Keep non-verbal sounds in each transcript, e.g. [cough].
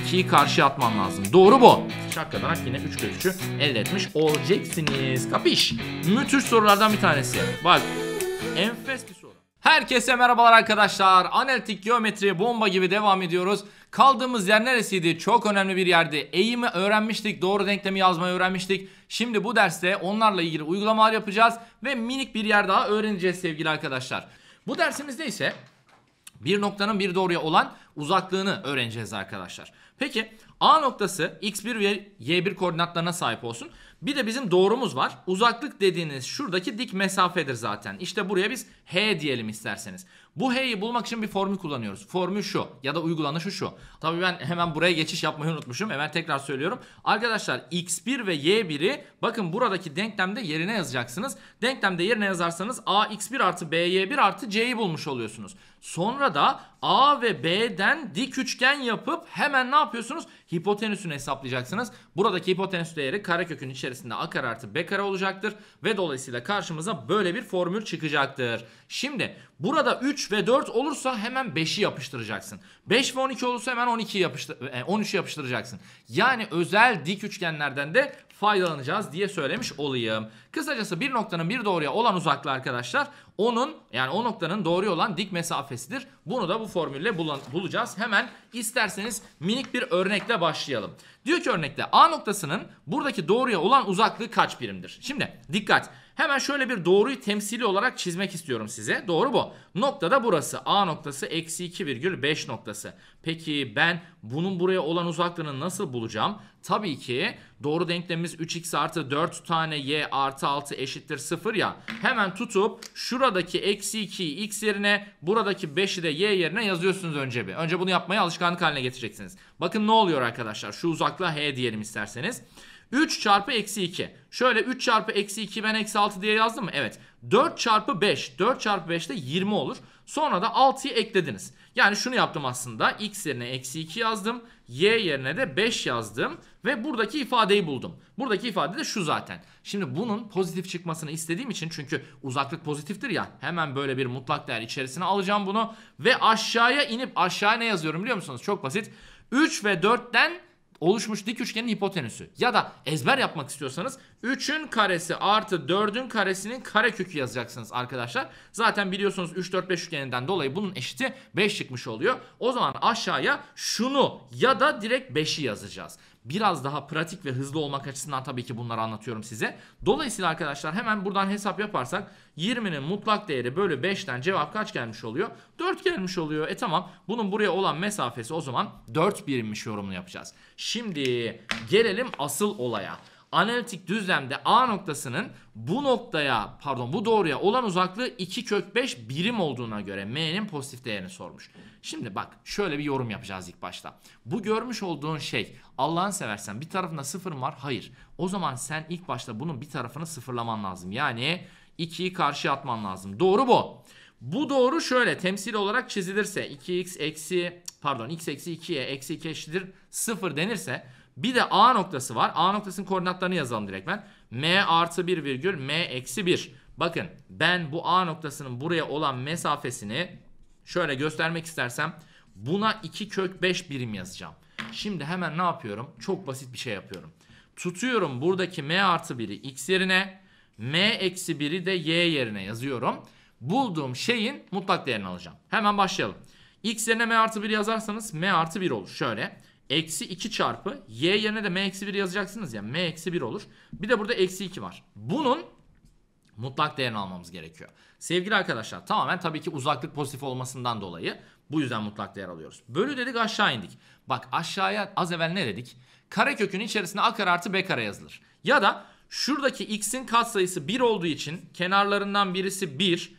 2'yi karşı atman lazım. Doğru bu. Şakkadanak yine 3 kökçü elde etmiş olacaksınız. Kapış. Müthiş sorulardan bir tanesi. Bak enfes bir soru. Herkese merhabalar arkadaşlar. Analitik geometri bomba gibi devam ediyoruz. Kaldığımız yer neresiydi? Çok önemli bir yerdi. Eğimi öğrenmiştik, doğru denklemi yazmayı öğrenmiştik. Şimdi bu derste onlarla ilgili uygulamalar yapacağız ve minik bir yer daha öğreneceğiz sevgili arkadaşlar. Bu dersimizde ise bir noktanın bir doğruya olan uzaklığını öğreneceğiz arkadaşlar. Peki A noktası x1 ve y1 koordinatlarına sahip olsun. Bir de bizim doğrumuz var. Uzaklık dediğiniz şuradaki dik mesafedir zaten. İşte buraya biz h diyelim isterseniz. Bu hey'i bulmak için bir formül kullanıyoruz. Formül şu ya da uygulanışı şu. Tabii ben hemen buraya geçiş yapmayı unutmuşum. Hemen tekrar söylüyorum. Arkadaşlar x1 ve y1'i bakın buradaki denklemde yerine yazacaksınız. Denklemde yerine yazarsanız ax1 artı by1 artı c'yi bulmuş oluyorsunuz. Sonra da A ve B'den dik üçgen yapıp hemen ne yapıyorsunuz? Hipotenüsünü hesaplayacaksınız. Buradaki hipotenüs değeri karekökün içerisinde A kare artı B kare olacaktır. Ve dolayısıyla karşımıza böyle bir formül çıkacaktır. Şimdi burada 3 3 ve 4 olursa hemen 5'i yapıştıracaksın. 5 ve 12 olursa hemen 12 yapıştır 13'ü e, yapıştıracaksın. Yani özel dik üçgenlerden de faydalanacağız diye söylemiş olayım. Kısacası bir noktanın bir doğruya olan uzaklığı arkadaşlar onun yani o noktanın doğruya olan dik mesafesidir. Bunu da bu formülle bulacağız. Hemen isterseniz minik bir örnekle başlayalım. Diyor ki örnekte A noktasının buradaki doğruya olan uzaklığı kaç birimdir? Şimdi dikkat Hemen şöyle bir doğruyu temsili olarak çizmek istiyorum size. Doğru bu. Nokta da burası. A noktası eksi 2,5 noktası. Peki ben bunun buraya olan uzaklığını nasıl bulacağım? Tabii ki doğru denklemimiz 3x artı 4 tane y artı 6 eşittir 0 ya. Hemen tutup şuradaki eksi 2'yi x yerine buradaki 5'i de y yerine yazıyorsunuz önce bir. Önce bunu yapmaya alışkanlık haline getireceksiniz. Bakın ne oluyor arkadaşlar. Şu uzaklığa h diyelim isterseniz. 3 çarpı eksi 2. Şöyle 3 çarpı eksi 2 ben eksi 6 diye yazdım mı? Evet. 4 çarpı 5. 4 çarpı 5 de 20 olur. Sonra da 6'yı eklediniz. Yani şunu yaptım aslında. X yerine eksi 2 yazdım. Y yerine de 5 yazdım. Ve buradaki ifadeyi buldum. Buradaki ifade de şu zaten. Şimdi bunun pozitif çıkmasını istediğim için çünkü uzaklık pozitiftir ya. Hemen böyle bir mutlak değer içerisine alacağım bunu. Ve aşağıya inip aşağıya ne yazıyorum biliyor musunuz? Çok basit. 3 ve 4'ten oluşmuş dik üçgenin hipotenüsü. Ya da ezber yapmak istiyorsanız 3'ün karesi artı 4'ün karesinin karekökü yazacaksınız arkadaşlar. Zaten biliyorsunuz 3 4 5 üçgeninden dolayı bunun eşiti 5 çıkmış oluyor. O zaman aşağıya şunu ya da direkt 5'i yazacağız. Biraz daha pratik ve hızlı olmak açısından tabii ki bunları anlatıyorum size. Dolayısıyla arkadaşlar hemen buradan hesap yaparsak 20'nin mutlak değeri bölü 5'ten cevap kaç gelmiş oluyor? 4 gelmiş oluyor. E tamam bunun buraya olan mesafesi o zaman 4 birimmiş yorumunu yapacağız. Şimdi gelelim asıl olaya analitik düzlemde A noktasının bu noktaya pardon bu doğruya olan uzaklığı 2 kök 5 birim olduğuna göre M'nin pozitif değerini sormuş. Şimdi bak şöyle bir yorum yapacağız ilk başta. Bu görmüş olduğun şey Allah'ın seversen bir tarafında sıfır var? Hayır. O zaman sen ilk başta bunun bir tarafını sıfırlaman lazım. Yani 2'yi karşıya atman lazım. Doğru bu. Bu doğru şöyle temsil olarak çizilirse 2x eksi pardon x eksi 2'ye eksi 2 eşittir 0 denirse bir de A noktası var. A noktasının koordinatlarını yazalım direkt ben. M artı 1 virgül M eksi 1. Bakın ben bu A noktasının buraya olan mesafesini şöyle göstermek istersem buna 2 kök 5 birim yazacağım. Şimdi hemen ne yapıyorum? Çok basit bir şey yapıyorum. Tutuyorum buradaki M artı 1'i X yerine M eksi 1'i de Y yerine yazıyorum. Bulduğum şeyin mutlak değerini alacağım. Hemen başlayalım. X yerine M artı 1 yazarsanız M artı 1 olur. Şöyle. Eksi 2 çarpı y yerine de m eksi 1 yazacaksınız ya. m eksi 1 olur. Bir de burada eksi 2 var. Bunun mutlak değerini almamız gerekiyor. Sevgili arkadaşlar tamamen tabii ki uzaklık pozitif olmasından dolayı bu yüzden mutlak değer alıyoruz. Bölü dedik aşağı indik. Bak aşağıya az evvel ne dedik? Karekökün içerisinde a kare artı b kare yazılır. Ya da şuradaki x'in katsayısı 1 olduğu için kenarlarından birisi 1,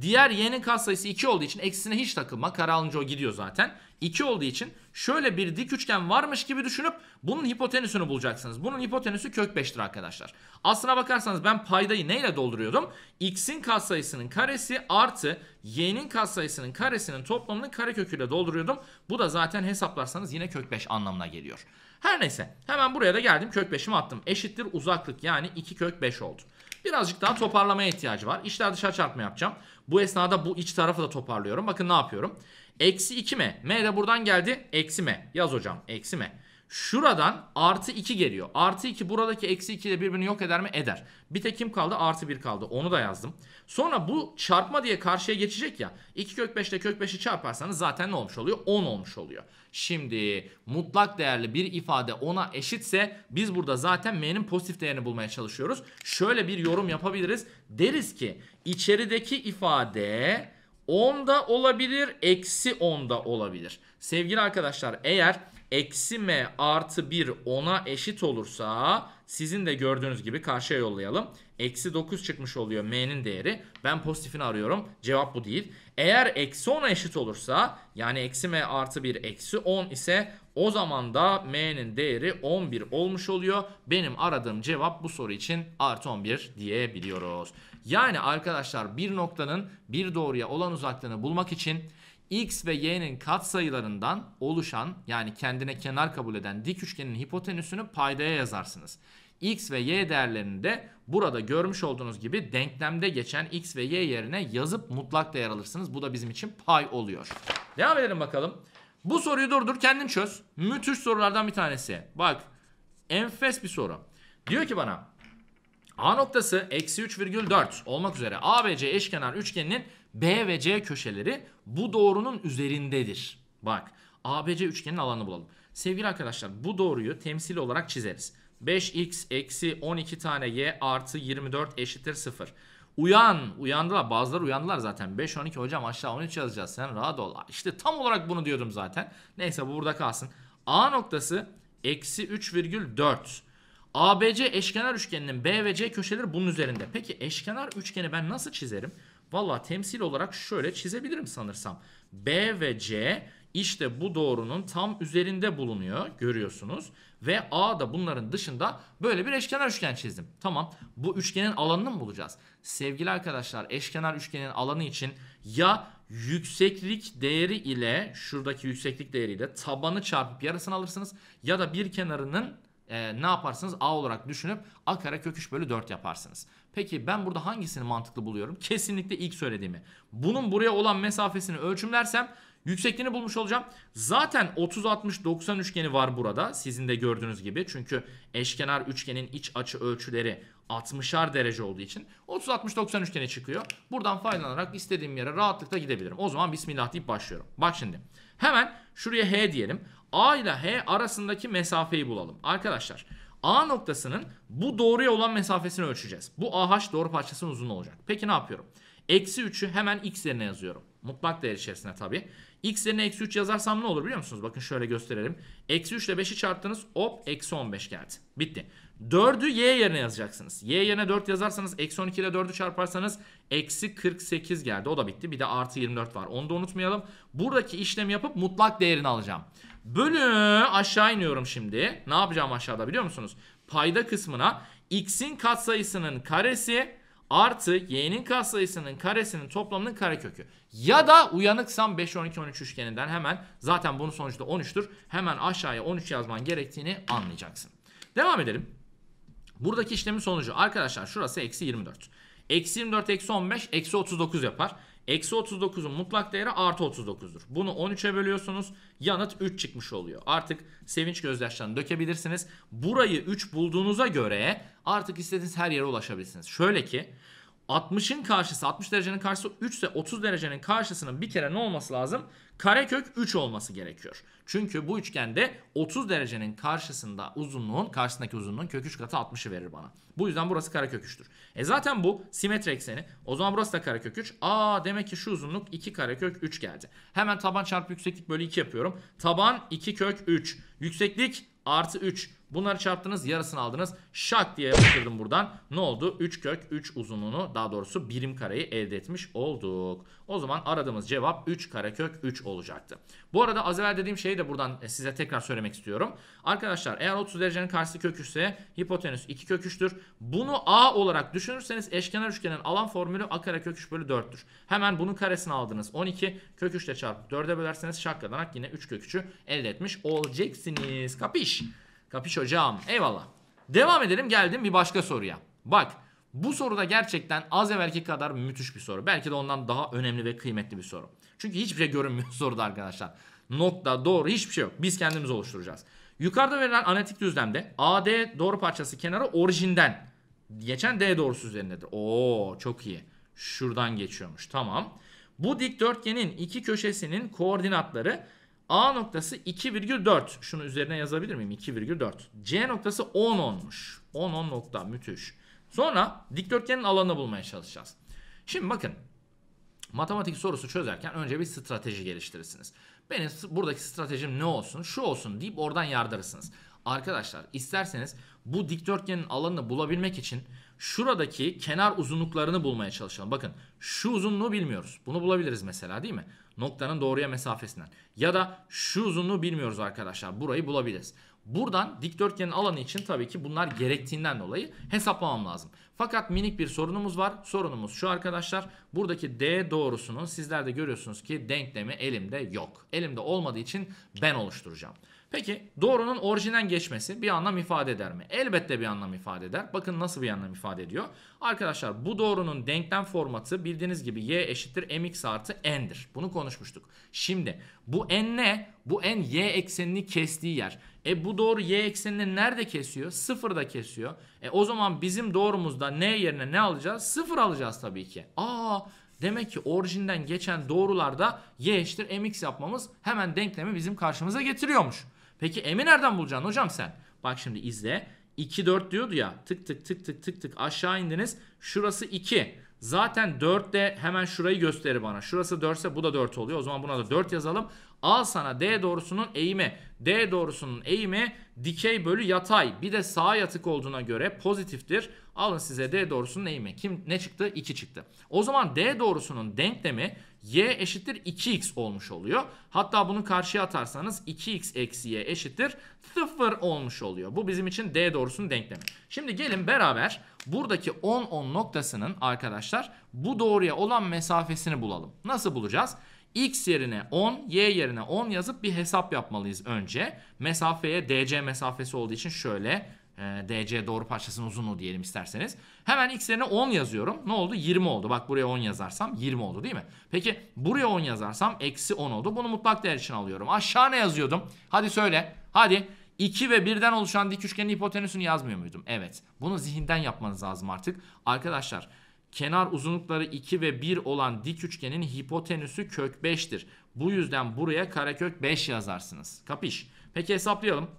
Diğer y'nin katsayısı 2 olduğu için eksisine hiç takılma. Kare alınca o gidiyor zaten. 2 olduğu için şöyle bir dik üçgen varmış gibi düşünüp bunun hipotenüsünü bulacaksınız. Bunun hipotenüsü kök 5'tir arkadaşlar. Aslına bakarsanız ben paydayı neyle dolduruyordum? X'in katsayısının karesi artı y'nin katsayısının karesinin toplamını kareköküyle dolduruyordum. Bu da zaten hesaplarsanız yine kök 5 anlamına geliyor. Her neyse hemen buraya da geldim kök 5'imi attım. Eşittir uzaklık yani 2 kök 5 oldu. Birazcık daha toparlamaya ihtiyacı var. İşler dışa çarpma yapacağım. Bu esnada bu iç tarafı da toparlıyorum. Bakın ne yapıyorum. Eksi 2 m. M de buradan geldi. Eksi m. Yaz hocam. Eksi m. Şuradan artı 2 geliyor. Artı 2 buradaki eksi 2 ile birbirini yok eder mi? Eder. Bir tek kim kaldı? Artı 1 kaldı. Onu da yazdım. Sonra bu çarpma diye karşıya geçecek ya. 2 kök 5 ile kök 5'i çarparsanız zaten ne olmuş oluyor? 10 olmuş oluyor. Şimdi mutlak değerli bir ifade ona eşitse biz burada zaten m'nin pozitif değerini bulmaya çalışıyoruz. Şöyle bir yorum yapabiliriz. Deriz ki içerideki ifade 10 da olabilir, eksi 10 da olabilir. Sevgili arkadaşlar eğer eksi m artı 1 10'a eşit olursa sizin de gördüğünüz gibi karşıya yollayalım. Eksi 9 çıkmış oluyor m'nin değeri. Ben pozitifini arıyorum. Cevap bu değil. Eğer eksi 10'a eşit olursa yani eksi m artı 1 eksi 10 ise o zaman da m'nin değeri 11 olmuş oluyor. Benim aradığım cevap bu soru için artı 11 diyebiliyoruz. Yani arkadaşlar bir noktanın bir doğruya olan uzaklığını bulmak için x ve y'nin katsayılarından oluşan yani kendine kenar kabul eden dik üçgenin hipotenüsünü paydaya yazarsınız. x ve y değerlerini de burada görmüş olduğunuz gibi denklemde geçen x ve y yerine yazıp mutlak değer alırsınız. Bu da bizim için pay oluyor. Devam edelim bakalım. Bu soruyu durdur kendin çöz. Müthiş sorulardan bir tanesi. Bak enfes bir soru. Diyor ki bana A noktası eksi 3,4 olmak üzere ABC eşkenar üçgeninin B ve C köşeleri bu doğrunun üzerindedir. Bak ABC üçgenin alanını bulalım. Sevgili arkadaşlar bu doğruyu temsil olarak çizeriz. 5x eksi 12 tane y artı 24 eşittir 0. Uyan, uyandılar. Bazıları uyandılar zaten. 5, 12 hocam aşağı 13 yazacağız. Sen rahat ol. İşte tam olarak bunu diyordum zaten. Neyse bu burada kalsın. A noktası eksi 3,4. ABC eşkenar üçgeninin B ve C köşeleri bunun üzerinde. Peki eşkenar üçgeni ben nasıl çizerim? Valla temsil olarak şöyle çizebilirim sanırsam. B ve C işte bu doğrunun tam üzerinde bulunuyor görüyorsunuz. Ve A da bunların dışında böyle bir eşkenar üçgen çizdim. Tamam bu üçgenin alanını mı bulacağız? Sevgili arkadaşlar eşkenar üçgenin alanı için ya yükseklik değeri ile şuradaki yükseklik değeri ile tabanı çarpıp yarısını alırsınız. Ya da bir kenarının e, ne yaparsınız? A olarak düşünüp A kare kök 3 bölü 4 yaparsınız. Peki ben burada hangisini mantıklı buluyorum? Kesinlikle ilk söylediğimi. Bunun buraya olan mesafesini ölçümlersem yüksekliğini bulmuş olacağım. Zaten 30 60 90 üçgeni var burada. Sizin de gördüğünüz gibi. Çünkü eşkenar üçgenin iç açı ölçüleri 60'ar derece olduğu için 30 60 90 üçgeni çıkıyor. Buradan faydalanarak istediğim yere rahatlıkla gidebilirim. O zaman bismillah deyip başlıyorum. Bak şimdi. Hemen şuraya H diyelim. A ile H arasındaki mesafeyi bulalım. Arkadaşlar A noktasının bu doğruya olan mesafesini ölçeceğiz. Bu AH doğru parçasının uzunluğu olacak. Peki ne yapıyorum? Eksi 3'ü hemen x yerine yazıyorum. Mutlak değer içerisinde tabii. X yerine eksi 3 yazarsam ne olur biliyor musunuz? Bakın şöyle gösterelim. Eksi 3 ile 5'i çarptınız. Hop eksi 15 geldi. Bitti. 4'ü y yerine yazacaksınız. Y yerine 4 yazarsanız eksi 12 ile 4'ü çarparsanız eksi 48 geldi. O da bitti. Bir de artı 24 var. Onu da unutmayalım. Buradaki işlemi yapıp mutlak değerini alacağım. Bölü aşağı iniyorum şimdi. Ne yapacağım aşağıda biliyor musunuz? Payda kısmına x'in katsayısının karesi artı y'nin katsayısının karesinin toplamının karekökü. Ya da uyanıksam 5 12 13 üçgeninden hemen zaten bunun sonucu da 13'tür. Hemen aşağıya 13 yazman gerektiğini anlayacaksın. Devam edelim. Buradaki işlemin sonucu arkadaşlar şurası eksi 24. Eksi 24 eksi 15 eksi 39 yapar. Eksi 39'un mutlak değeri artı 39'dur. Bunu 13'e bölüyorsunuz. Yanıt 3 çıkmış oluyor. Artık sevinç gözyaşlarını dökebilirsiniz. Burayı 3 bulduğunuza göre artık istediğiniz her yere ulaşabilirsiniz. Şöyle ki 60'ın karşısı 60 derecenin karşısı 3 ise 30 derecenin karşısının bir kere ne olması lazım? Karekök 3 olması gerekiyor. Çünkü bu üçgende 30 derecenin karşısında uzunluğun karşısındaki uzunluğun kök 3 katı 60'ı verir bana. Bu yüzden burası karekök 3'tür. E zaten bu simetri ekseni. O zaman burası da karekök 3. Aa demek ki şu uzunluk 2 karekök 3 geldi. Hemen taban çarpı yükseklik bölü 2 yapıyorum. Taban 2 kök 3. Yükseklik artı 3. Bunları çarptınız yarısını aldınız. Şak diye yapıştırdım buradan. Ne oldu? 3 kök 3 uzunluğunu daha doğrusu birim kareyi elde etmiş olduk. O zaman aradığımız cevap 3 kare kök 3 olacaktı. Bu arada az evvel dediğim şeyi de buradan size tekrar söylemek istiyorum. Arkadaşlar eğer 30 derecenin karşısı kök 3 ise hipotenüs 2 kök 3'tür. Bunu A olarak düşünürseniz eşkenar üçgenin alan formülü A karekök 3 bölü 4'tür. Hemen bunun karesini aldınız. 12 kök 3 ile çarpıp 4'e bölerseniz şaklanarak yine 3 kök 3'ü elde etmiş olacaksınız. Kapiş? Kapış hocam. Eyvallah. Devam edelim geldim bir başka soruya. Bak bu soruda gerçekten az evvelki kadar müthiş bir soru. Belki de ondan daha önemli ve kıymetli bir soru. Çünkü hiçbir şey görünmüyor [laughs] soruda arkadaşlar. Nokta, doğru hiçbir şey yok. Biz kendimiz oluşturacağız. Yukarıda verilen analitik düzlemde AD doğru parçası kenarı orijinden geçen D doğrusu üzerindedir. Oo çok iyi. Şuradan geçiyormuş. Tamam. Bu dikdörtgenin iki köşesinin koordinatları A noktası 2,4. Şunu üzerine yazabilir miyim? 2,4. C noktası 10 olmuş. 10 10 nokta müthiş. Sonra dikdörtgenin alanını bulmaya çalışacağız. Şimdi bakın matematik sorusu çözerken önce bir strateji geliştirirsiniz. Benim buradaki stratejim ne olsun şu olsun deyip oradan yardırırsınız. Arkadaşlar isterseniz bu dikdörtgenin alanını bulabilmek için şuradaki kenar uzunluklarını bulmaya çalışalım. Bakın şu uzunluğu bilmiyoruz. Bunu bulabiliriz mesela değil mi? noktanın doğruya mesafesinden. Ya da şu uzunluğu bilmiyoruz arkadaşlar. Burayı bulabiliriz. Buradan dikdörtgenin alanı için tabii ki bunlar gerektiğinden dolayı hesaplamam lazım. Fakat minik bir sorunumuz var. Sorunumuz şu arkadaşlar. Buradaki D doğrusunun sizler de görüyorsunuz ki denklemi elimde yok. Elimde olmadığı için ben oluşturacağım. Peki doğrunun orijinden geçmesi bir anlam ifade eder mi? Elbette bir anlam ifade eder. Bakın nasıl bir anlam ifade ediyor. Arkadaşlar bu doğrunun denklem formatı bildiğiniz gibi y eşittir mx artı n'dir. Bunu konuşmuştuk. Şimdi bu n ne? Bu n y eksenini kestiği yer. E bu doğru y eksenini nerede kesiyor? Sıfırda kesiyor. E o zaman bizim doğrumuzda n yerine ne alacağız? Sıfır alacağız tabii ki. Aa demek ki orijinden geçen doğrularda y eşittir mx yapmamız hemen denklemi bizim karşımıza getiriyormuş. Peki m'i nereden bulacaksın hocam sen? Bak şimdi izle. 2 4 diyordu ya. Tık tık tık tık tık tık aşağı indiniz. Şurası 2. Zaten 4 de hemen şurayı gösterir bana. Şurası 4 ise bu da 4 oluyor. O zaman buna da 4 yazalım. Al sana D doğrusunun eğimi. D doğrusunun eğimi dikey bölü yatay. Bir de sağ yatık olduğuna göre pozitiftir. Alın size D doğrusunun eğimi. Kim ne çıktı? 2 çıktı. O zaman D doğrusunun denklemi y eşittir 2x olmuş oluyor. Hatta bunu karşıya atarsanız 2x eksi y eşittir 0 olmuş oluyor. Bu bizim için D doğrusunun denklemi. Şimdi gelin beraber buradaki 10-10 noktasının arkadaşlar bu doğruya olan mesafesini bulalım. Nasıl bulacağız? x yerine 10, y yerine 10 yazıp bir hesap yapmalıyız önce. Mesafeye DC mesafesi olduğu için şöyle e, DC doğru parçasının uzunluğu diyelim isterseniz. Hemen x yerine 10 yazıyorum. Ne oldu? 20 oldu. Bak buraya 10 yazarsam 20 oldu değil mi? Peki buraya 10 yazarsam eksi 10 oldu. Bunu mutlak değer için alıyorum. Aşağı ne yazıyordum? Hadi söyle. Hadi. 2 ve 1'den oluşan dik üçgenin hipotenüsünü yazmıyor muydum? Evet. Bunu zihinden yapmanız lazım artık. Arkadaşlar Kenar uzunlukları 2 ve 1 olan dik üçgenin hipotenüsü kök 5'tir. Bu yüzden buraya karekök 5 yazarsınız. Kapış. Peki hesaplayalım.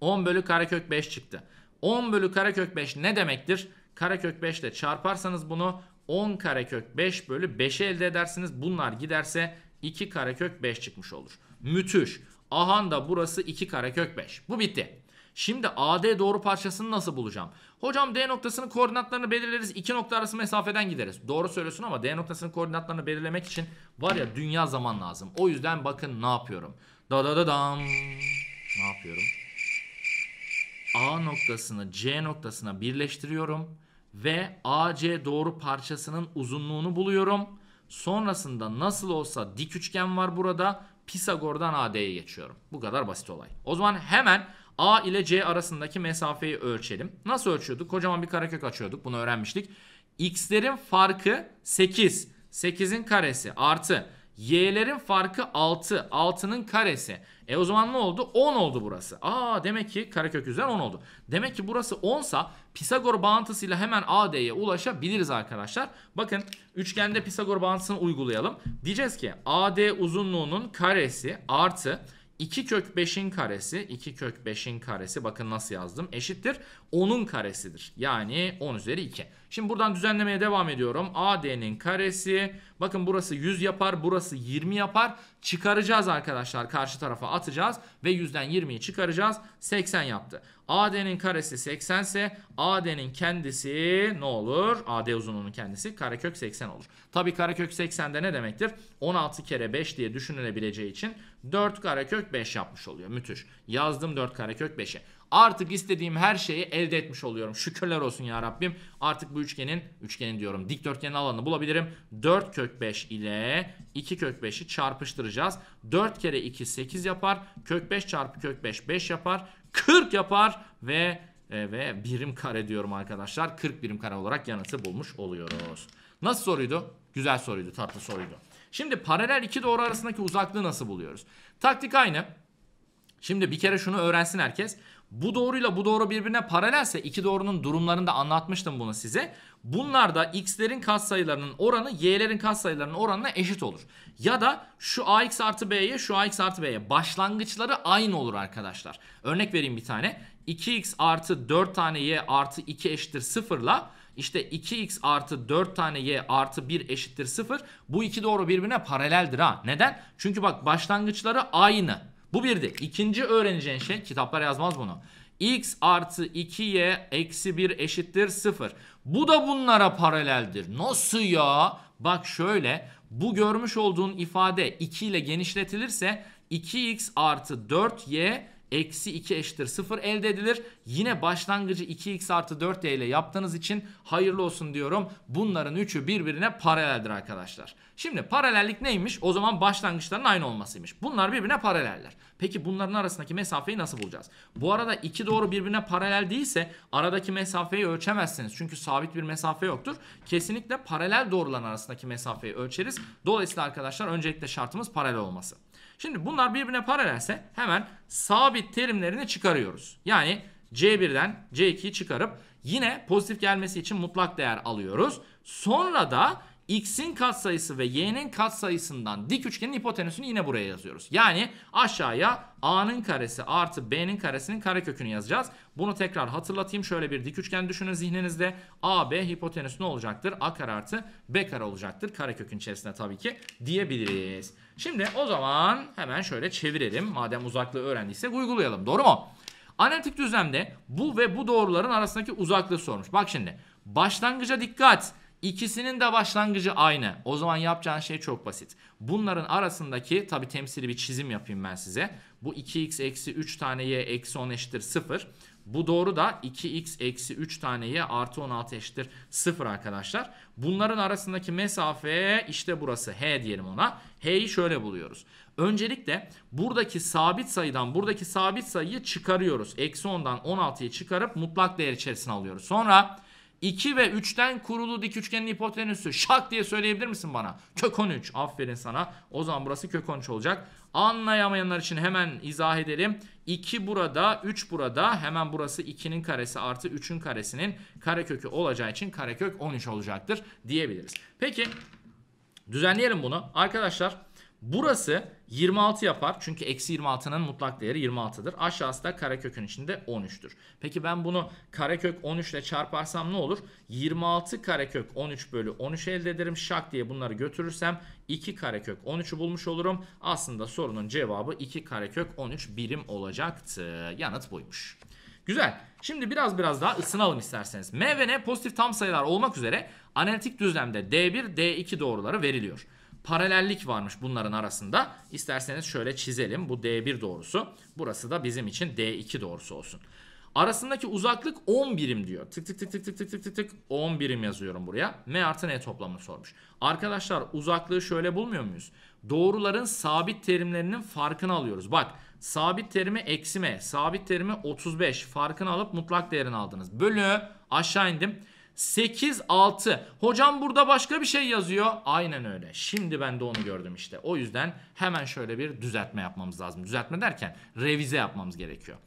10 bölü karekök 5 çıktı. 10 bölü karekök 5 ne demektir? Karekök 5 ile çarparsanız bunu 10 karekök 5 bölü 5'i elde edersiniz. Bunlar giderse 2 karekök 5 çıkmış olur. Müthiş. Ahan da burası 2 karekök 5. Bu bitti. Şimdi AD doğru parçasını nasıl bulacağım? Hocam D noktasının koordinatlarını belirleriz. İki nokta arası mesafeden gideriz. Doğru söylüyorsun ama D noktasının koordinatlarını belirlemek için var ya dünya zaman lazım. O yüzden bakın ne yapıyorum. Da da da dam. Ne yapıyorum? A noktasını C noktasına birleştiriyorum ve AC doğru parçasının uzunluğunu buluyorum. Sonrasında nasıl olsa dik üçgen var burada. Pisagor'dan AD'ye geçiyorum. Bu kadar basit olay. O zaman hemen A ile C arasındaki mesafeyi ölçelim. Nasıl ölçüyorduk? Kocaman bir karekök açıyorduk. Bunu öğrenmiştik. X'lerin farkı 8. 8'in karesi artı Y'lerin farkı 6. 6'nın karesi. E o zaman ne oldu? 10 oldu burası. Aa demek ki karekök üzerinden 10 oldu. Demek ki burası 10 sa Pisagor bağıntısıyla hemen AD'ye ulaşabiliriz arkadaşlar. Bakın üçgende Pisagor bağıntısını uygulayalım. Diyeceğiz ki AD uzunluğunun karesi artı 2 kök 5'in karesi 2 kök 5'in karesi bakın nasıl yazdım eşittir 10'un karesidir. Yani 10 üzeri 2. Şimdi buradan düzenlemeye devam ediyorum. AD'nin karesi. Bakın burası 100 yapar. Burası 20 yapar. Çıkaracağız arkadaşlar. Karşı tarafa atacağız. Ve 100'den 20'yi çıkaracağız. 80 yaptı. AD'nin karesi 80 ise AD'nin kendisi ne olur? AD uzunluğunun kendisi karekök 80 olur. Tabii karekök 80 de ne demektir? 16 kere 5 diye düşünülebileceği için 4 karekök 5 yapmış oluyor. Müthiş. Yazdım 4 karekök 5'i. Artık istediğim her şeyi elde etmiş oluyorum. Şükürler olsun ya Rabbim. Artık bu üçgenin, üçgenin diyorum dikdörtgenin alanını bulabilirim. 4 kök 5 ile 2 kök 5'i çarpıştıracağız. 4 kere 2 8 yapar. Kök 5 çarpı kök 5 5 yapar. 40 yapar ve e, ve birim kare diyorum arkadaşlar. 40 birim kare olarak yanıtı bulmuş oluyoruz. Nasıl soruydu? Güzel soruydu, tatlı soruydu. Şimdi paralel iki doğru arasındaki uzaklığı nasıl buluyoruz? Taktik aynı. Şimdi bir kere şunu öğrensin herkes. Bu doğruyla bu doğru birbirine paralelse iki doğrunun durumlarını da anlatmıştım bunu size. Bunlarda x'lerin katsayılarının oranı y'lerin katsayılarının oranına eşit olur. Ya da şu ax artı b'ye şu ax artı b'ye başlangıçları aynı olur arkadaşlar. Örnek vereyim bir tane. 2x artı 4 tane y artı 2 eşittir 0 ile işte 2x artı 4 tane y artı 1 eşittir 0. Bu iki doğru birbirine paraleldir ha. Neden? Çünkü bak başlangıçları aynı. Bu birdi. İkinci öğreneceğin şey kitaplar yazmaz bunu. x artı 2y eksi 1 eşittir 0. Bu da bunlara paraleldir. Nasıl ya? Bak şöyle bu görmüş olduğun ifade 2 ile genişletilirse 2x artı 4y eksi 2 eşittir 0 elde edilir. Yine başlangıcı 2x artı 4 ile yaptığınız için hayırlı olsun diyorum. Bunların üçü birbirine paraleldir arkadaşlar. Şimdi paralellik neymiş? O zaman başlangıçların aynı olmasıymış. Bunlar birbirine paraleller. Peki bunların arasındaki mesafeyi nasıl bulacağız? Bu arada iki doğru birbirine paralel değilse aradaki mesafeyi ölçemezsiniz. Çünkü sabit bir mesafe yoktur. Kesinlikle paralel doğruların arasındaki mesafeyi ölçeriz. Dolayısıyla arkadaşlar öncelikle şartımız paralel olması. Şimdi bunlar birbirine paralelse hemen sabit terimlerini çıkarıyoruz. Yani C1'den C2'yi çıkarıp yine pozitif gelmesi için mutlak değer alıyoruz. Sonra da x'in katsayısı ve y'nin katsayısından dik üçgenin hipotenüsünü yine buraya yazıyoruz. Yani aşağıya a'nın karesi artı b'nin karesinin karekökünü yazacağız. Bunu tekrar hatırlatayım. Şöyle bir dik üçgen düşünün zihninizde. AB hipotenüs ne olacaktır? A kare artı B kare olacaktır. Karekökün içerisinde tabii ki diyebiliriz. Şimdi o zaman hemen şöyle çevirelim. Madem uzaklığı öğrendiysek uygulayalım. Doğru mu? Analitik düzlemde bu ve bu doğruların arasındaki uzaklığı sormuş. Bak şimdi başlangıca dikkat. İkisinin de başlangıcı aynı. O zaman yapacağın şey çok basit. Bunların arasındaki tabi temsili bir çizim yapayım ben size. Bu 2x eksi 3 tane y eksi 10 eşittir 0. Bu doğru da 2x eksi 3 tane y artı 16 eşittir 0 arkadaşlar. Bunların arasındaki mesafe işte burası h diyelim ona. H'yi şöyle buluyoruz. Öncelikle buradaki sabit sayıdan buradaki sabit sayıyı çıkarıyoruz. Eksi 10'dan 16'yı çıkarıp mutlak değer içerisine alıyoruz. Sonra 2 ve 3'ten kurulu dik üçgenin hipotenüsü şak diye söyleyebilir misin bana? Kök 13. Aferin sana. O zaman burası kök 13 olacak. Anlayamayanlar için hemen izah edelim. 2 burada, 3 burada. Hemen burası 2'nin karesi artı 3'ün karesinin karekökü olacağı için karekök 13 olacaktır diyebiliriz. Peki düzenleyelim bunu. Arkadaşlar Burası 26 yapar. Çünkü eksi 26'nın mutlak değeri 26'dır. Aşağısı da karekökün içinde 13'tür. Peki ben bunu karekök 13 ile çarparsam ne olur? 26 karekök 13 bölü 13 elde ederim. Şak diye bunları götürürsem 2 karekök 13'ü bulmuş olurum. Aslında sorunun cevabı 2 karekök 13 birim olacaktı. Yanıt buymuş. Güzel. Şimdi biraz biraz daha ısınalım isterseniz. M ve N pozitif tam sayılar olmak üzere analitik düzlemde D1, D2 doğruları veriliyor paralellik varmış bunların arasında. İsterseniz şöyle çizelim. Bu D1 doğrusu. Burası da bizim için D2 doğrusu olsun. Arasındaki uzaklık 10 birim diyor. Tık tık tık tık tık tık tık tık tık 10 birim yazıyorum buraya. M artı N toplamını sormuş. Arkadaşlar uzaklığı şöyle bulmuyor muyuz? Doğruların sabit terimlerinin farkını alıyoruz. Bak sabit terimi eksi M, sabit terimi 35 farkını alıp mutlak değerini aldınız. Bölü aşağı indim. 8 6. Hocam burada başka bir şey yazıyor. Aynen öyle. Şimdi ben de onu gördüm işte. O yüzden hemen şöyle bir düzeltme yapmamız lazım. Düzeltme derken revize yapmamız gerekiyor.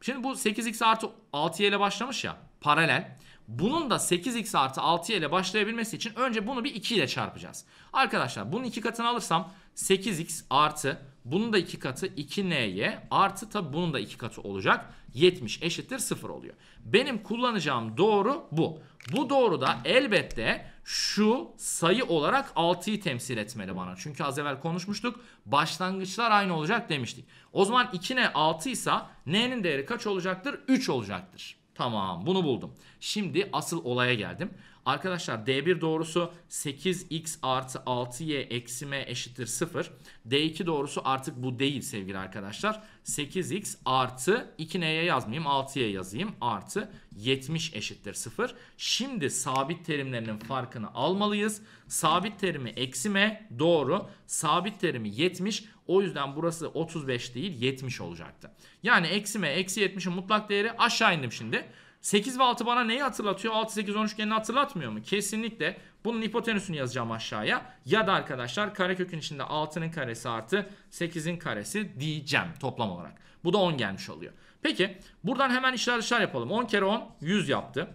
Şimdi bu 8x artı 6y ile başlamış ya paralel. Bunun da 8x artı 6y ile başlayabilmesi için önce bunu bir 2 ile çarpacağız. Arkadaşlar bunun iki katını alırsam 8x artı bunun da 2 katı 2n'y artı tabi bunun da 2 katı olacak. 70 eşittir 0 oluyor. Benim kullanacağım doğru bu. Bu doğru da elbette şu sayı olarak 6'yı temsil etmeli bana. Çünkü az evvel konuşmuştuk. Başlangıçlar aynı olacak demiştik. O zaman 2n 6 ise n'nin değeri kaç olacaktır? 3 olacaktır. Tamam bunu buldum. Şimdi asıl olaya geldim. Arkadaşlar D1 doğrusu 8x artı 6y eksi m eşittir 0. D2 doğrusu artık bu değil sevgili arkadaşlar. 8x artı 2n'ye yazmayayım 6y yazayım artı 70 eşittir 0. Şimdi sabit terimlerinin farkını almalıyız. Sabit terimi eksi m doğru. Sabit terimi 70 o yüzden burası 35 değil 70 olacaktı. Yani eksi m eksi 70'in mutlak değeri aşağı indim şimdi. 8 ve 6 bana neyi hatırlatıyor? 6, 8, 10 üçgenini hatırlatmıyor mu? Kesinlikle. Bunun hipotenüsünü yazacağım aşağıya. Ya da arkadaşlar karekökün içinde 6'nın karesi artı 8'in karesi diyeceğim toplam olarak. Bu da 10 gelmiş oluyor. Peki buradan hemen işler dışlar yapalım. 10 kere 10 100 yaptı.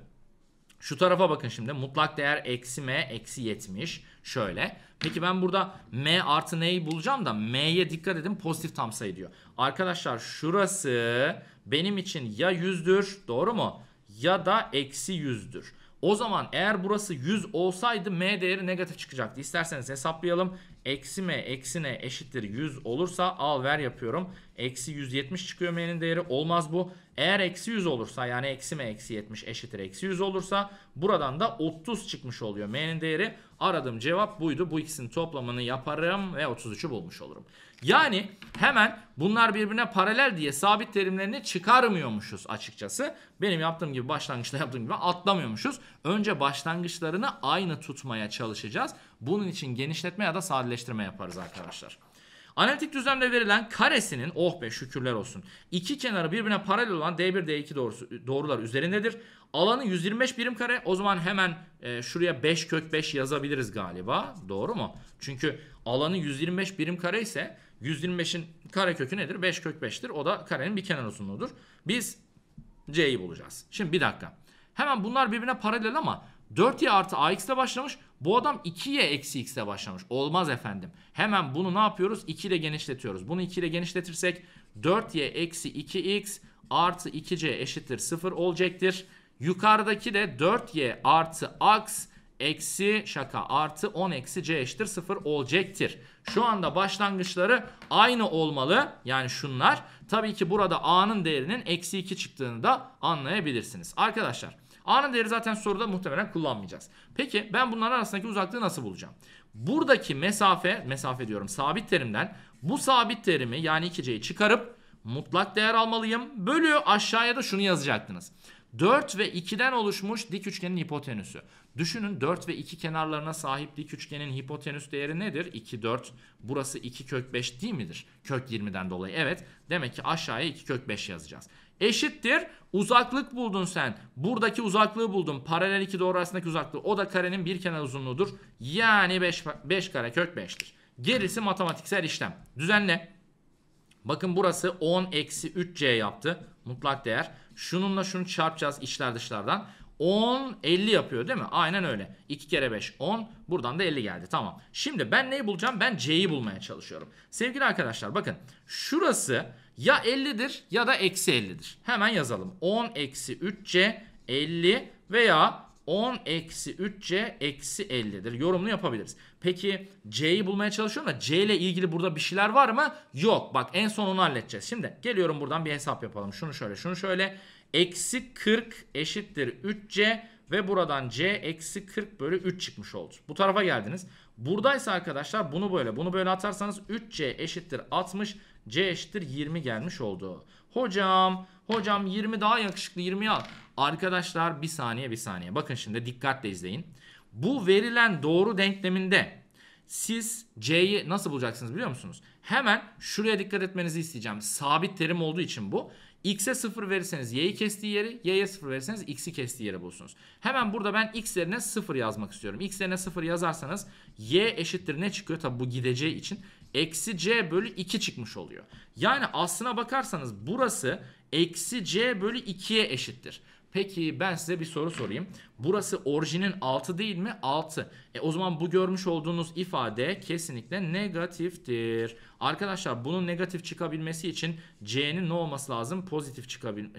Şu tarafa bakın şimdi. Mutlak değer eksi m eksi 70. Şöyle. Peki ben burada m artı neyi bulacağım da m'ye dikkat edin pozitif tam sayı diyor. Arkadaşlar şurası benim için ya 100'dür doğru mu? ya da eksi 100'dür. O zaman eğer burası 100 olsaydı m değeri negatif çıkacaktı. İsterseniz hesaplayalım. Eksi m eksi ne eşittir 100 olursa al ver yapıyorum. Eksi 170 çıkıyor m'nin değeri. Olmaz bu. Eğer eksi 100 olursa yani eksi m eksi 70 eşittir eksi 100 olursa buradan da 30 çıkmış oluyor. M'nin değeri aradığım cevap buydu. Bu ikisinin toplamını yaparım ve 33'ü bulmuş olurum. Yani hemen bunlar birbirine paralel diye sabit terimlerini çıkarmıyormuşuz açıkçası. Benim yaptığım gibi başlangıçta yaptığım gibi atlamıyormuşuz. Önce başlangıçlarını aynı tutmaya çalışacağız. Bunun için genişletme ya da sadeleştirme yaparız arkadaşlar. Analitik düzlemde verilen karesinin oh be şükürler olsun. İki kenarı birbirine paralel olan D1 D2 doğrusu, doğrular üzerindedir. Alanı 125 birim kare. O zaman hemen e, şuraya 5 kök 5 yazabiliriz galiba. Doğru mu? Çünkü alanı 125 birim kare ise 125'in kare kökü nedir? 5 kök 5'tir. O da karenin bir kenar uzunluğudur. Biz C'yi bulacağız. Şimdi bir dakika. Hemen bunlar birbirine paralel ama 4y artı ax ile başlamış. Bu adam 2y eksi x ile başlamış. Olmaz efendim. Hemen bunu ne yapıyoruz? 2 ile genişletiyoruz. Bunu 2 ile genişletirsek 4y eksi 2x artı 2c eşittir 0 olacaktır. Yukarıdaki de 4y artı aks eksi şaka artı 10 eksi c eşittir 0 olacaktır. Şu anda başlangıçları aynı olmalı. Yani şunlar. Tabii ki burada a'nın değerinin eksi 2 çıktığını da anlayabilirsiniz. Arkadaşlar. A'nın değeri zaten soruda muhtemelen kullanmayacağız. Peki ben bunların arasındaki uzaklığı nasıl bulacağım? Buradaki mesafe, mesafe diyorum sabit terimden bu sabit terimi yani 2C'yi çıkarıp mutlak değer almalıyım. Bölü aşağıya da şunu yazacaktınız. 4 ve 2'den oluşmuş dik üçgenin hipotenüsü. Düşünün 4 ve 2 kenarlarına sahip dik üçgenin hipotenüs değeri nedir? 2, 4. Burası 2 kök 5 değil midir? Kök 20'den dolayı. Evet. Demek ki aşağıya 2 kök 5 yazacağız eşittir. Uzaklık buldun sen. Buradaki uzaklığı buldun. Paralel iki doğru arasındaki uzaklığı. O da karenin bir kenar uzunluğudur. Yani 5 5 kare kök 5'tir. Gerisi matematiksel işlem. Düzenle. Bakın burası 10 eksi 3c yaptı. Mutlak değer. Şununla şunu çarpacağız içler dışlardan. 10 50 yapıyor değil mi? Aynen öyle. 2 kere 5 10. Buradan da 50 geldi. Tamam. Şimdi ben neyi bulacağım? Ben c'yi bulmaya çalışıyorum. Sevgili arkadaşlar bakın. Şurası ya 50'dir ya da eksi 50'dir. Hemen yazalım. 10 eksi 3c 50 veya 10 eksi 3c eksi 50'dir. Yorumunu yapabiliriz. Peki c'yi bulmaya çalışıyorum da c ile ilgili burada bir şeyler var mı? Yok. Bak en son onu halledeceğiz. Şimdi geliyorum buradan bir hesap yapalım. Şunu şöyle şunu şöyle. Eksi 40 eşittir 3c ve buradan c eksi 40 bölü 3 çıkmış oldu. Bu tarafa geldiniz. Buradaysa arkadaşlar bunu böyle bunu böyle atarsanız 3c eşittir 60 C eşittir 20 gelmiş oldu. Hocam, hocam 20 daha yakışıklı 20 al. Arkadaşlar bir saniye bir saniye. Bakın şimdi dikkatle izleyin. Bu verilen doğru denkleminde siz C'yi nasıl bulacaksınız biliyor musunuz? Hemen şuraya dikkat etmenizi isteyeceğim. Sabit terim olduğu için bu. X'e 0 verirseniz Y'yi kestiği yeri, Y'ye 0 verirseniz X'i kestiği yeri bulsunuz. Hemen burada ben X yerine 0 yazmak istiyorum. X yerine 0 yazarsanız Y eşittir ne çıkıyor? Tabi bu gideceği için eksi c bölü 2 çıkmış oluyor. Yani aslına bakarsanız burası eksi c bölü 2'ye eşittir. Peki ben size bir soru sorayım. Burası orijinin 6 değil mi? 6. E o zaman bu görmüş olduğunuz ifade kesinlikle negatiftir. Arkadaşlar bunun negatif çıkabilmesi için C'nin ne olması lazım? Pozitif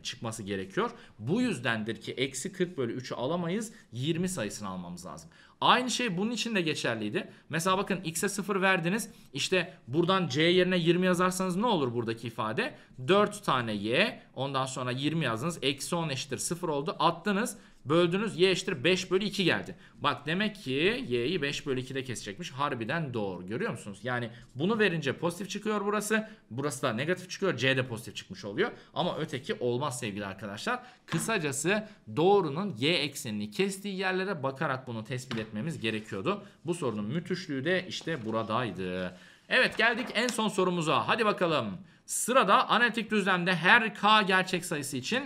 çıkması gerekiyor. Bu yüzdendir ki eksi 40 bölü 3'ü alamayız. 20 sayısını almamız lazım. Aynı şey bunun için de geçerliydi. Mesela bakın x'e 0 verdiniz. İşte buradan c yerine 20 yazarsanız ne olur buradaki ifade? 4 tane y ondan sonra 20 yazdınız. Eksi 10 eşittir 0 oldu. Attınız. Böldünüz y eşittir 5 bölü 2 geldi. Bak demek ki y'yi 5 bölü 2'de kesecekmiş. Harbiden doğru görüyor musunuz? Yani bunu verince pozitif çıkıyor burası. Burası da negatif çıkıyor. C de pozitif çıkmış oluyor. Ama öteki olmaz sevgili arkadaşlar. Kısacası doğrunun y eksenini kestiği yerlere bakarak bunu tespit etmemiz gerekiyordu. Bu sorunun müthişliği de işte buradaydı. Evet geldik en son sorumuza. Hadi bakalım. Sırada analitik düzlemde her k gerçek sayısı için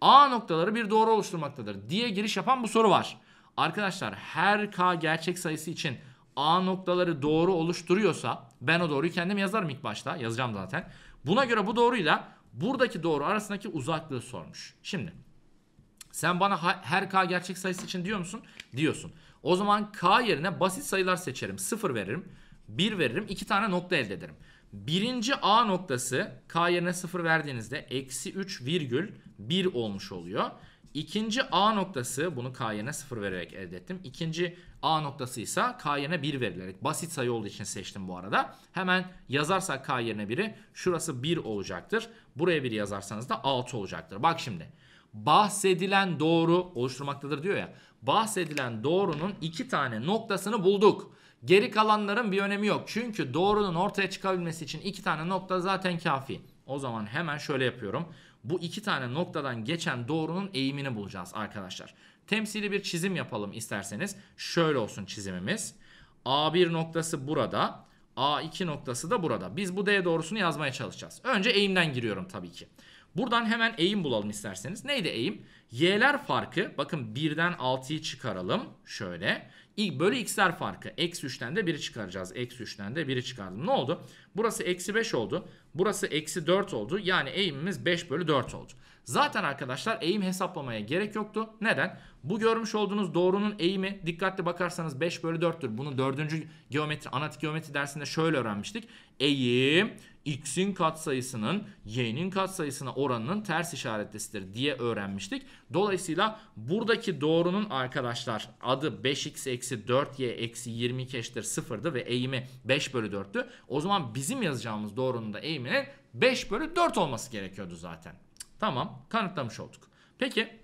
A noktaları bir doğru oluşturmaktadır diye giriş yapan bu soru var. Arkadaşlar her K gerçek sayısı için A noktaları doğru oluşturuyorsa ben o doğruyu kendim yazarım ilk başta. Yazacağım zaten. Buna göre bu doğruyla buradaki doğru arasındaki uzaklığı sormuş. Şimdi sen bana her K gerçek sayısı için diyor musun? Diyorsun. O zaman K yerine basit sayılar seçerim. 0 veririm. 1 veririm. 2 tane nokta elde ederim. Birinci A noktası K yerine 0 verdiğinizde eksi 3 virgül 1 olmuş oluyor. İkinci A noktası bunu K yerine 0 vererek elde ettim. İkinci A noktası ise K yerine 1 verilerek. Basit sayı olduğu için seçtim bu arada. Hemen yazarsak K yerine 1'i şurası 1 olacaktır. Buraya 1 yazarsanız da 6 olacaktır. Bak şimdi bahsedilen doğru oluşturmaktadır diyor ya. Bahsedilen doğrunun iki tane noktasını bulduk. Geri kalanların bir önemi yok. Çünkü doğrunun ortaya çıkabilmesi için iki tane nokta zaten kafi. O zaman hemen şöyle yapıyorum. Bu iki tane noktadan geçen doğrunun eğimini bulacağız arkadaşlar. Temsili bir çizim yapalım isterseniz. Şöyle olsun çizimimiz. A1 noktası burada. A2 noktası da burada. Biz bu D doğrusunu yazmaya çalışacağız. Önce eğimden giriyorum tabii ki. Buradan hemen eğim bulalım isterseniz. Neydi eğim? Y'ler farkı. Bakın 1'den 6'yı çıkaralım. Şöyle. Bölü x'ler farkı. Eksi 3'ten de 1'i çıkaracağız. Eksi 3'ten de 1'i çıkardım. Ne oldu? Burası eksi 5 oldu. Burası eksi 4 oldu. Yani eğimimiz 5 bölü 4 oldu. Zaten arkadaşlar eğim hesaplamaya gerek yoktu. Neden? Bu görmüş olduğunuz doğrunun eğimi dikkatli bakarsanız 5 bölü 4'tür. Bunu 4. geometri, analitik geometri dersinde şöyle öğrenmiştik. Eğim x'in katsayısının y'nin katsayısına oranının ters işaretlisidir diye öğrenmiştik. Dolayısıyla buradaki doğrunun arkadaşlar adı 5x eksi 4y eksi 22 eşittir 0'dı ve eğimi 5 bölü 4'tü. O zaman bizim yazacağımız doğrunun da eğiminin 5 bölü 4 olması gerekiyordu zaten. Tamam kanıtlamış olduk. Peki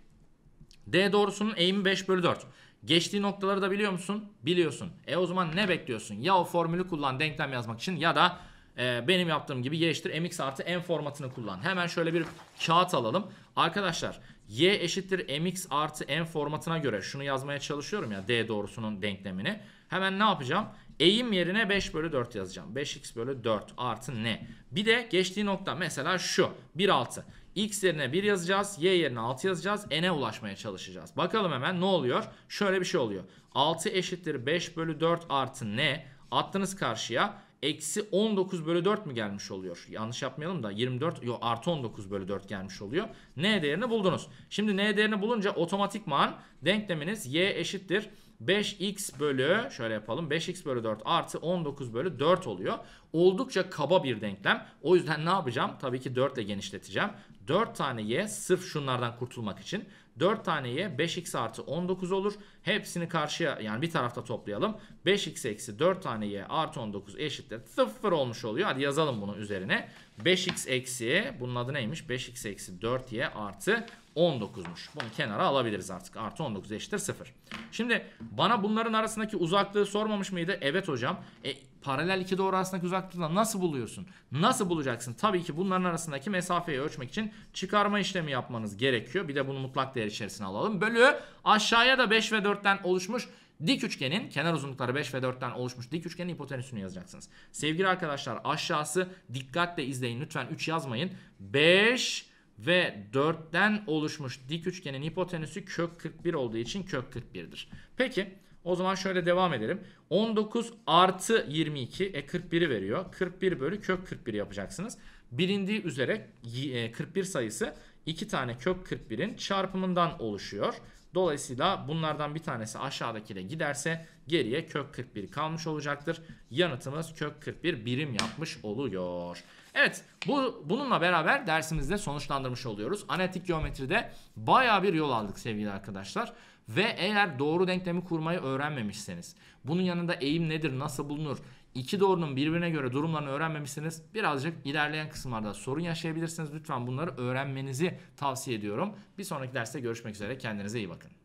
D doğrusunun eğimi 5 bölü 4. Geçtiği noktaları da biliyor musun? Biliyorsun. E o zaman ne bekliyorsun? Ya o formülü kullan denklem yazmak için ya da e, benim yaptığım gibi y eşittir mx artı m formatını kullan. Hemen şöyle bir kağıt alalım. Arkadaşlar y eşittir mx artı m formatına göre şunu yazmaya çalışıyorum ya d doğrusunun denklemini. Hemen ne yapacağım? Eğim yerine 5 bölü 4 yazacağım. 5x bölü 4 artı ne? Bir de geçtiği nokta mesela şu. 1 6. X yerine 1 yazacağız. Y yerine 6 yazacağız. N'e ulaşmaya çalışacağız. Bakalım hemen ne oluyor? Şöyle bir şey oluyor. 6 eşittir 5 bölü 4 artı N. Attınız karşıya eksi 19 bölü 4 mü gelmiş oluyor? Yanlış yapmayalım da 24 yok artı 19 bölü 4 gelmiş oluyor. N değerini buldunuz. Şimdi N değerini bulunca otomatikman denkleminiz Y eşittir. 5x bölü şöyle yapalım 5x bölü 4 artı 19 bölü 4 oluyor. Oldukça kaba bir denklem. O yüzden ne yapacağım? Tabii ki 4 ile genişleteceğim. 4 tane y sırf şunlardan kurtulmak için. 4 y, 5x artı 19 olur. Hepsini karşıya yani bir tarafta toplayalım. 5x eksi 4 y artı 19 eşittir 0 olmuş oluyor. Hadi yazalım bunu üzerine. 5x eksi bunun adı neymiş? 5x eksi 4y artı 19'muş. Bunu kenara alabiliriz artık. Artı 19 eşittir 0. Şimdi bana bunların arasındaki uzaklığı sormamış mıydı? Evet hocam. E, paralel iki doğru arasındaki uzaklığı nasıl buluyorsun? Nasıl bulacaksın? Tabii ki bunların arasındaki mesafeyi ölçmek için çıkarma işlemi yapmanız gerekiyor. Bir de bunu mutlak değer içerisine alalım. Bölü aşağıya da 5 ve 4'ten oluşmuş dik üçgenin kenar uzunlukları 5 ve 4'ten oluşmuş dik üçgenin hipotenüsünü yazacaksınız. Sevgili arkadaşlar aşağısı dikkatle izleyin lütfen 3 yazmayın. 5 ve 4'ten oluşmuş dik üçgenin hipotenüsü kök 41 olduğu için kök 41'dir. Peki o zaman şöyle devam edelim. 19 artı 22 e 41'i veriyor. 41 bölü kök 41 yapacaksınız. Bilindiği üzere 41 e, sayısı 2 tane kök 41'in çarpımından oluşuyor. Dolayısıyla bunlardan bir tanesi aşağıdakiyle giderse geriye kök 41 kalmış olacaktır. Yanıtımız kök 41 birim yapmış oluyor. Evet bu, bununla beraber dersimizde sonuçlandırmış oluyoruz. Analitik geometride baya bir yol aldık sevgili arkadaşlar. Ve eğer doğru denklemi kurmayı öğrenmemişseniz, bunun yanında eğim nedir, nasıl bulunur, iki doğrunun birbirine göre durumlarını öğrenmemişseniz birazcık ilerleyen kısımlarda sorun yaşayabilirsiniz. Lütfen bunları öğrenmenizi tavsiye ediyorum. Bir sonraki derste görüşmek üzere. Kendinize iyi bakın.